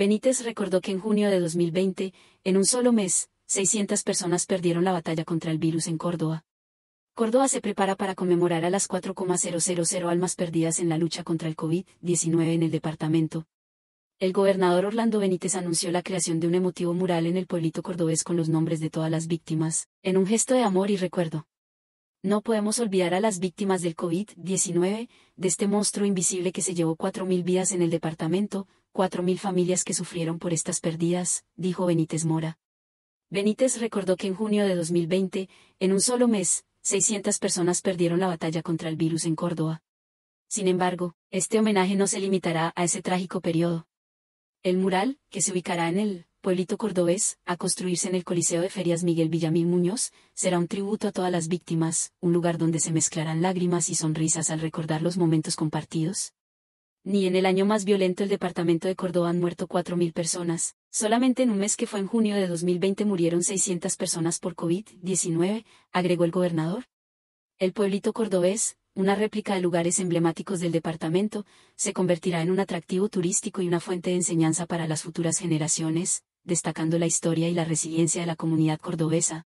Benítez recordó que en junio de 2020, en un solo mes, 600 personas perdieron la batalla contra el virus en Córdoba. Córdoba se prepara para conmemorar a las 4,000 almas perdidas en la lucha contra el COVID-19 en el departamento. El gobernador Orlando Benítez anunció la creación de un emotivo mural en el pueblito cordobés con los nombres de todas las víctimas, en un gesto de amor y recuerdo. No podemos olvidar a las víctimas del COVID-19, de este monstruo invisible que se llevó 4.000 vidas en el departamento, cuatro mil familias que sufrieron por estas pérdidas, dijo Benítez Mora. Benítez recordó que en junio de 2020, en un solo mes, 600 personas perdieron la batalla contra el virus en Córdoba. Sin embargo, este homenaje no se limitará a ese trágico periodo. El mural, que se ubicará en el pueblito cordobés, a construirse en el Coliseo de Ferias Miguel Villamil Muñoz, será un tributo a todas las víctimas, un lugar donde se mezclarán lágrimas y sonrisas al recordar los momentos compartidos, ni en el año más violento el departamento de Córdoba han muerto 4.000 personas. Solamente en un mes que fue en junio de 2020 murieron 600 personas por COVID-19, agregó el gobernador. El pueblito cordobés, una réplica de lugares emblemáticos del departamento, se convertirá en un atractivo turístico y una fuente de enseñanza para las futuras generaciones, destacando la historia y la resiliencia de la comunidad cordobesa,